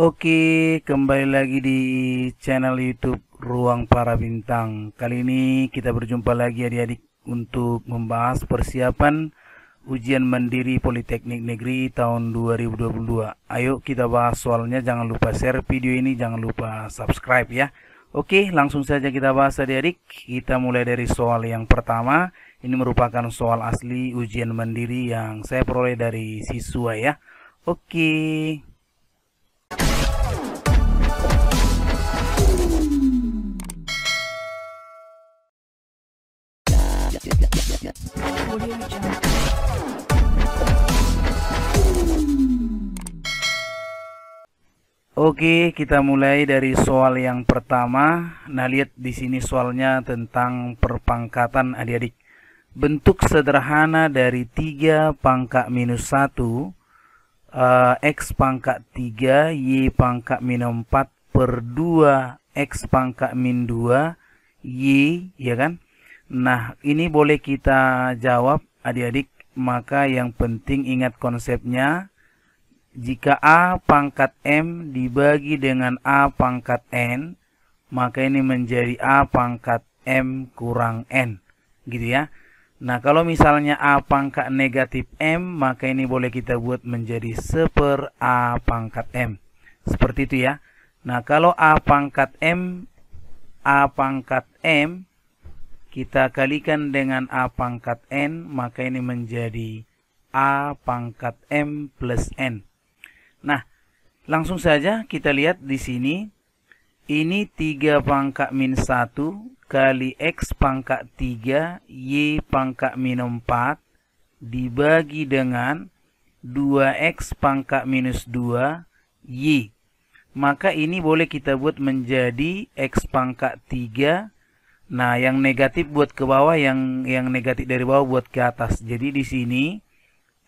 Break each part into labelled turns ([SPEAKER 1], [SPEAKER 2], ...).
[SPEAKER 1] Oke, kembali lagi di channel YouTube Ruang Para Bintang. Kali ini kita berjumpa lagi adik-adik untuk membahas persiapan ujian mandiri Politeknik Negeri tahun 2022. Ayo kita bahas soalnya, jangan lupa share video ini, jangan lupa subscribe ya. Oke, langsung saja kita bahas adik-adik. Kita mulai dari soal yang pertama. Ini merupakan soal asli ujian mandiri yang saya peroleh dari siswa ya. Oke. Oke, kita mulai dari soal yang pertama. Nah, lihat di sini soalnya tentang perpangkatan adik-adik. Bentuk sederhana dari 3 pangkat minus 1, uh, eh, X pangkat 3, Y pangkat minus 4 per 2, X pangkat min 2, Y, ya kan? Nah, ini boleh kita jawab adik-adik. Maka yang penting ingat konsepnya jika A pangkat M dibagi dengan A pangkat N, maka ini menjadi A pangkat M kurang N. Gitu ya. Nah, kalau misalnya A pangkat negatif M, maka ini boleh kita buat menjadi seper A pangkat M. Seperti itu ya. Nah, kalau A pangkat M, A pangkat M, kita kalikan dengan A pangkat N, maka ini menjadi A pangkat M plus N. Nah, langsung saja kita lihat di sini. Ini 3 pangkat min 1 kali X pangkat 3, Y pangkat min 4 dibagi dengan 2X pangkat minus 2, Y. Maka ini boleh kita buat menjadi X pangkat 3 Nah, yang negatif buat ke bawah, yang yang negatif dari bawah buat ke atas. Jadi di sini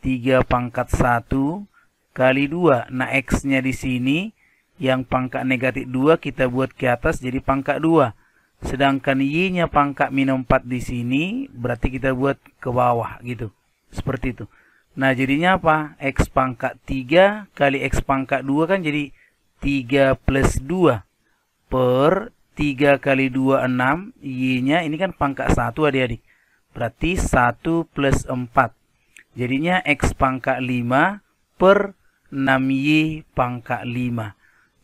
[SPEAKER 1] 3 pangkat 1 kali 2. Nah, X-nya di sini yang pangkat negatif 2 kita buat ke atas jadi pangkat 2. Sedangkan Y-nya pangkat minus 4 di sini berarti kita buat ke bawah gitu. Seperti itu. Nah, jadinya apa? X pangkat 3 kali X pangkat 2 kan jadi 3 plus 2 per 3 kali 2 6 Y-nya ini kan pangkat 1 adik-adik Berarti 1 plus 4 Jadinya X pangkat 5 per 6Y pangkat 5.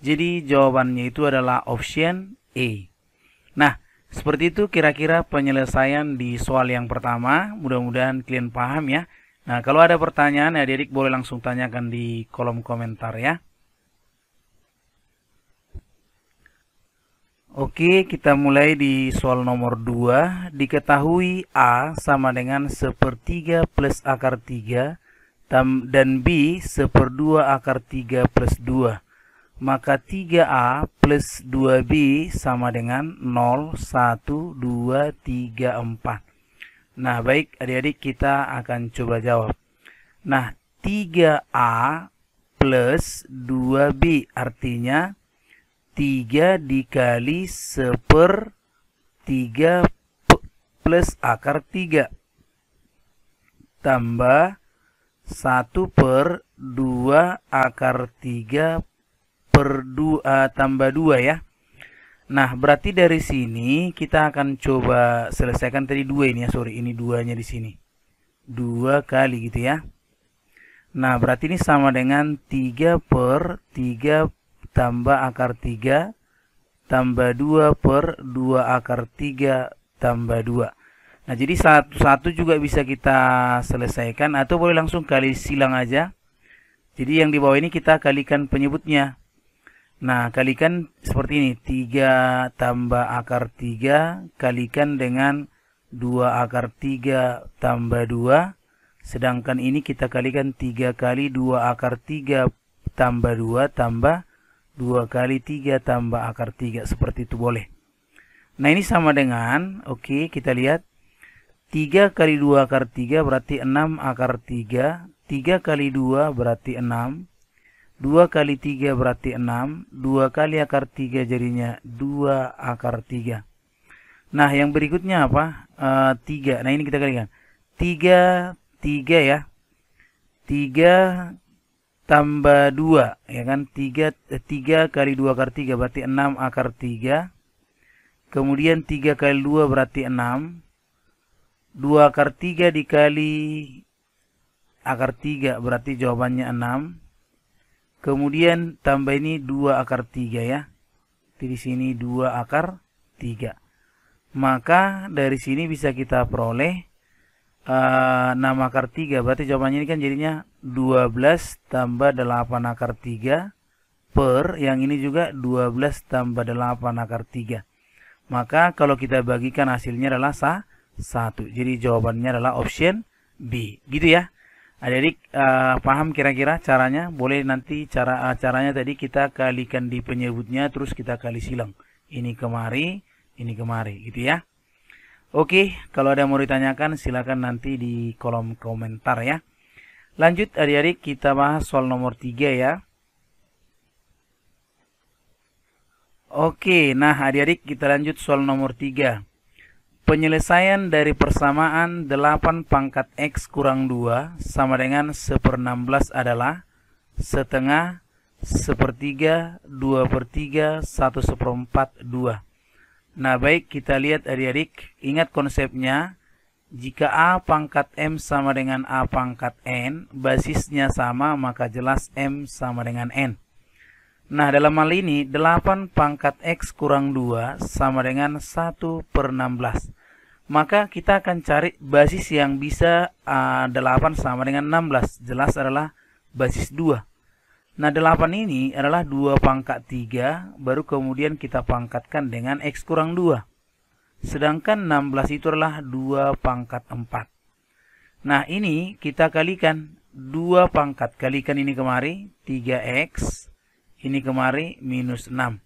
[SPEAKER 1] Jadi jawabannya itu adalah option E. Nah, seperti itu kira-kira penyelesaian di soal yang pertama. Mudah-mudahan kalian paham ya. Nah, kalau ada pertanyaan ya adik boleh langsung tanyakan di kolom komentar ya. Oke, kita mulai di soal nomor 2. Diketahui A sama dengan sepertiga plus akar 3 Tam dan B seperdua akar 3 plus 2. Maka 3A plus 2B sama dengan 0, 1, 2, 3, 4. Nah, baik adik-adik kita akan coba jawab. Nah, 3A plus 2B artinya 3 dikali seper 3 plus akar 3 tambah 1 per 2 akar 3 per 2 uh, eh, tambah 2 ya. Nah, berarti dari sini kita akan coba selesaikan tadi 2 ini ya. Sorry, ini 2-nya di sini. 2 kali gitu ya. Nah, berarti ini sama dengan 3 per 3 tambah akar 3 tambah 2 per 2 akar 3 tambah 2. Nah, jadi satu-satu juga bisa kita selesaikan atau boleh langsung kali silang aja. Jadi yang di bawah ini kita kalikan penyebutnya. Nah, kalikan seperti ini. 3 tambah akar 3 kalikan dengan 2 akar 3 tambah 2. Sedangkan ini kita kalikan 3 kali 2 akar 3 tambah 2 tambah 2 kali 3 tambah akar 3. Seperti itu boleh. Nah, ini sama dengan, oke okay, kita lihat 3 kali 2 akar 3 berarti 6 akar 3. 3 kali 2 berarti 6. 2 kali 3 berarti 6. 2 kali akar 3 jadinya 2 akar 3. Nah, yang berikutnya apa? E, eh, 3. Nah, ini kita kalikan. 3, 3 ya. 3 tambah 2. Ya kan? 3, 3 eh, kali 2 akar 3 berarti 6 akar 3. Kemudian 3 kali 2 berarti 6. 2 akar 3 dikali akar 3 berarti jawabannya 6. Kemudian tambah ini 2 akar 3 ya. Di sini 2 akar 3. Maka dari sini bisa kita peroleh uh, eh, 6 akar 3. Berarti jawabannya ini kan jadinya 12 tambah 8 akar 3 per yang ini juga 12 tambah 8 akar 3 maka kalau kita bagikan hasilnya adalah sah 1. Jadi jawabannya adalah option B. Gitu ya. Adik-adik uh, paham kira-kira caranya? Boleh nanti cara uh, caranya tadi kita kalikan di penyebutnya terus kita kali silang. Ini kemari, ini kemari gitu ya. Oke, kalau ada yang mau ditanyakan silakan nanti di kolom komentar ya. Lanjut adik-adik kita bahas soal nomor 3 ya. Oke, nah adik-adik kita lanjut soal nomor 3. Penyelesaian dari persamaan 8 pangkat X kurang 2 sama dengan 1 per 16 adalah setengah, 1 per 3, 2 per 3, 1 per 4, 2. Nah baik kita lihat adik-adik, ingat konsepnya. Jika A pangkat M sama dengan A pangkat N, basisnya sama maka jelas M sama dengan N. Nah, dalam hal ini 8 pangkat X kurang 2 sama dengan 1 per 16 maka kita akan cari basis yang bisa uh, ah, 8 sama dengan 16 jelas adalah basis 2 nah 8 ini adalah 2 pangkat 3 baru kemudian kita pangkatkan dengan X kurang 2 sedangkan 16 itu adalah 2 pangkat 4 nah ini kita kalikan 2 pangkat kalikan ini kemari 3X ini kemari minus 6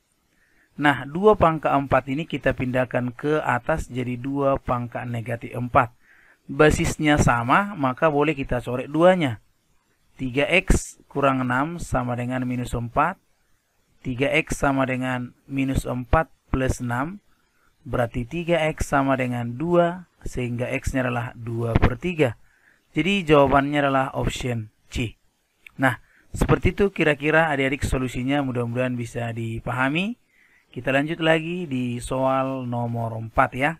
[SPEAKER 1] Nah, 2 pangkat 4 ini kita pindahkan ke atas jadi 2 pangkat negatif 4. Basisnya sama, maka boleh kita coret duanya. 3x kurang 6 sama dengan minus 4. 3x sama dengan minus 4 plus 6. Berarti 3x sama dengan 2, sehingga x-nya adalah 2 per 3. Jadi jawabannya adalah option C. Nah, seperti itu kira-kira adik-adik solusinya mudah-mudahan bisa dipahami. Kita lanjut lagi di soal nomor 4 ya.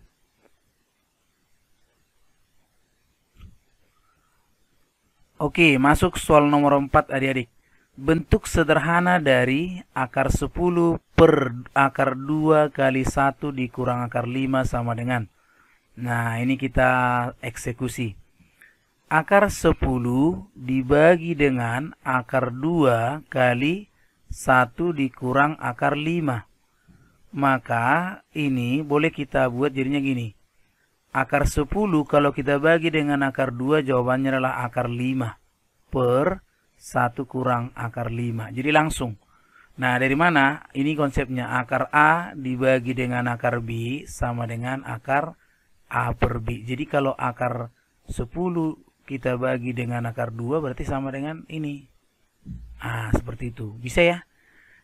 [SPEAKER 1] Oke, masuk soal nomor 4 adik-adik. Bentuk sederhana dari akar 10 per akar 2 kali 1 dikurang akar 5 sama dengan. Nah, ini kita eksekusi. Akar 10 dibagi dengan akar 2 kali 1 dikurang akar 5. Maka ini boleh kita buat jadinya gini. Akar 10 kalau kita bagi dengan akar 2 jawabannya adalah akar 5 per 1 kurang akar 5. Jadi langsung. Nah dari mana? Ini konsepnya akar A dibagi dengan akar B sama dengan akar A per B. Jadi kalau akar 10 kita bagi dengan akar 2 berarti sama dengan ini. Ah seperti itu. Bisa ya?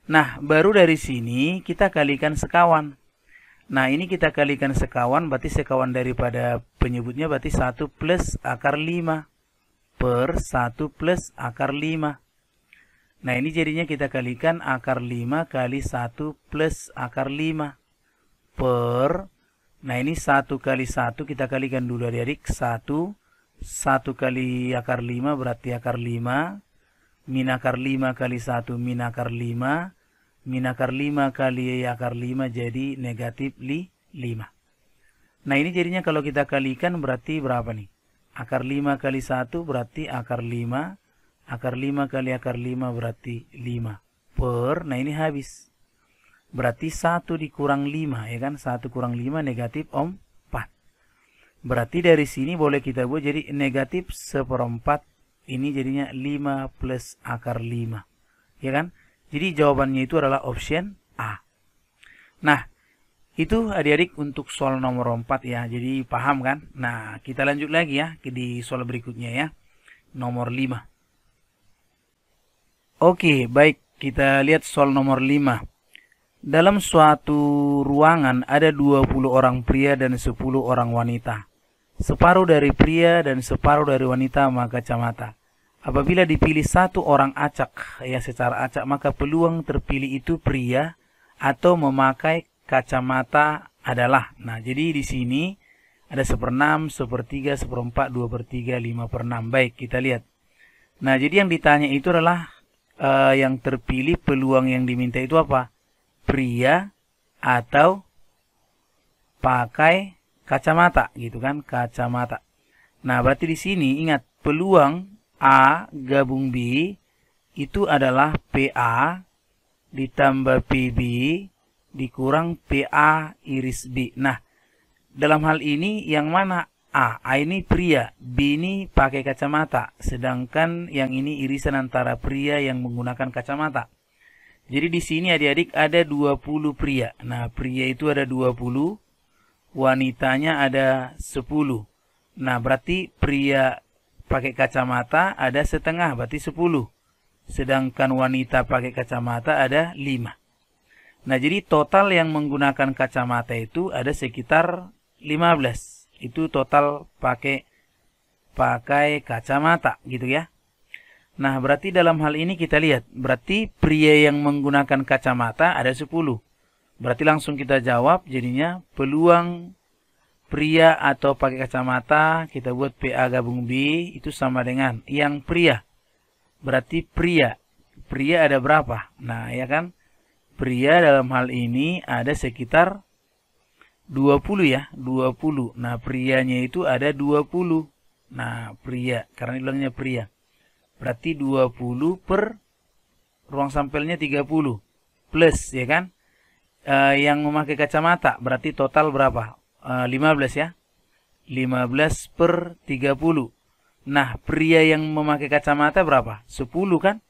[SPEAKER 1] Nah, baru dari sini kita kalikan sekawan. Nah, ini kita kalikan sekawan, berarti sekawan daripada penyebutnya berarti 1 plus akar 5 per 1 plus akar 5. Nah, ini jadinya kita kalikan akar 5 kali 1 plus akar 5 per Nah, ini 1 kali 1 kita kalikan dulu adik-adik. 1, 1 kali akar 5 berarti akar 5. Min akar 5 kali 1 min akar 5 min akar 5 kali y akar 5 jadi negatif li 5. Nah ini jadinya kalau kita kalikan berarti berapa nih? Akar 5 kali 1 berarti akar 5. Akar 5 kali akar 5 berarti 5. Per, nah ini habis. Berarti 1 dikurang 5 ya kan? 1 kurang 5 negatif om 4. Berarti dari sini boleh kita buat jadi negatif seperempat. Ini jadinya 5 plus akar 5. Ya kan? Jadi jawabannya itu adalah option A. Nah, itu adik-adik untuk soal nomor 4 ya. Jadi paham kan? Nah, kita lanjut lagi ya di soal berikutnya ya. Nomor 5. Oke, baik. Kita lihat soal nomor 5. Dalam suatu ruangan ada 20 orang pria dan 10 orang wanita. Separuh dari pria dan separuh dari wanita maka camata. Apabila dipilih satu orang acak, ya secara acak, maka peluang terpilih itu pria atau memakai kacamata adalah. Nah, jadi di sini ada seperenam, sepertiga, seperempat, dua tiga, lima enam. Baik, kita lihat. Nah, jadi yang ditanya itu adalah uh, yang terpilih peluang yang diminta itu apa? Pria atau pakai kacamata, gitu kan? Kacamata. Nah, berarti di sini ingat peluang A gabung B itu adalah PA ditambah PB dikurang PA iris B. Nah, dalam hal ini yang mana A? A ini pria, B ini pakai kacamata, sedangkan yang ini irisan antara pria yang menggunakan kacamata. Jadi di sini adik-adik ada 20 pria. Nah, pria itu ada 20, wanitanya ada 10. Nah, berarti pria pakai kacamata ada setengah, berarti 10. Sedangkan wanita pakai kacamata ada 5. Nah, jadi total yang menggunakan kacamata itu ada sekitar 15. Itu total pakai pakai kacamata gitu ya. Nah, berarti dalam hal ini kita lihat, berarti pria yang menggunakan kacamata ada 10. Berarti langsung kita jawab jadinya peluang pria atau pakai kacamata kita buat PA gabung B itu sama dengan yang pria. Berarti pria. Pria ada berapa? Nah, ya kan? Pria dalam hal ini ada sekitar 20 ya, 20. Nah, prianya itu ada 20. Nah, pria, karena bilangnya pria. Berarti 20 per ruang sampelnya 30 plus ya kan? E, yang memakai kacamata berarti total berapa? 15 eh, ya 15 per 30 Nah pria yang memakai kacamata berapa? 10 kan?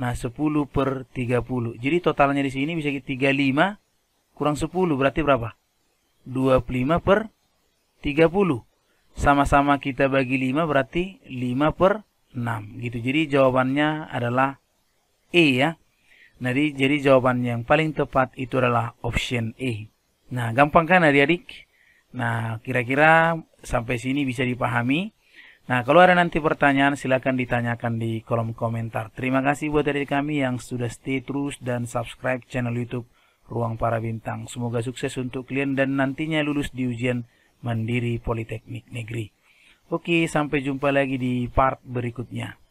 [SPEAKER 1] Nah 10 per 30 Jadi totalnya di sini bisa 35 kurang 10 berarti berapa? 25 per 30 Sama-sama kita bagi 5 berarti 5 per 6 gitu. Jadi jawabannya adalah E ya Jadi, nah, jadi jawaban yang paling tepat itu adalah option E Nah gampang kan adik-adik? Nah, kira-kira sampai sini bisa dipahami. Nah, kalau ada nanti pertanyaan silahkan ditanyakan di kolom komentar. Terima kasih buat dari kami yang sudah stay terus dan subscribe channel YouTube Ruang Para Bintang. Semoga sukses untuk kalian dan nantinya lulus di ujian Mandiri Politeknik Negeri. Oke, sampai jumpa lagi di part berikutnya.